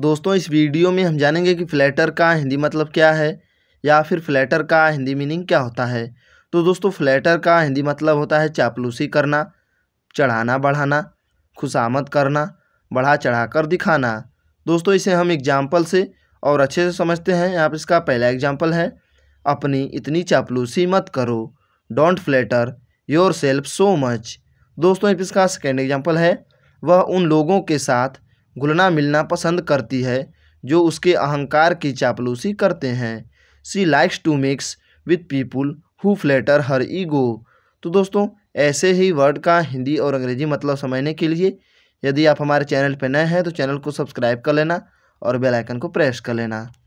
दोस्तों इस वीडियो में हम जानेंगे कि फ्लैटर का हिंदी मतलब क्या है या फिर फ्लैटर का हिंदी मीनिंग क्या होता है तो दोस्तों फ्लैटर का हिंदी मतलब होता है चापलूसी करना चढ़ाना बढ़ाना खुशामद करना बढ़ा चढ़ा कर दिखाना दोस्तों इसे हम एग्जाम्पल से और अच्छे से समझते हैं यहाँ पर इसका पहला एग्जाम्पल है अपनी इतनी चापलूसी मत करो don't flatter yourself so much दोस्तों इसका सेकेंड एग्जाम्पल है वह उन लोगों के साथ घुलना मिलना पसंद करती है जो उसके अहंकार की चापलूसी करते हैं she likes to mix with people who flatter her ego तो दोस्तों ऐसे ही वर्ड का हिंदी और अंग्रेजी मतलब समझने के लिए यदि आप हमारे चैनल पर नए हैं तो चैनल को सब्सक्राइब कर लेना और बेल आइकन को प्रेस कर लेना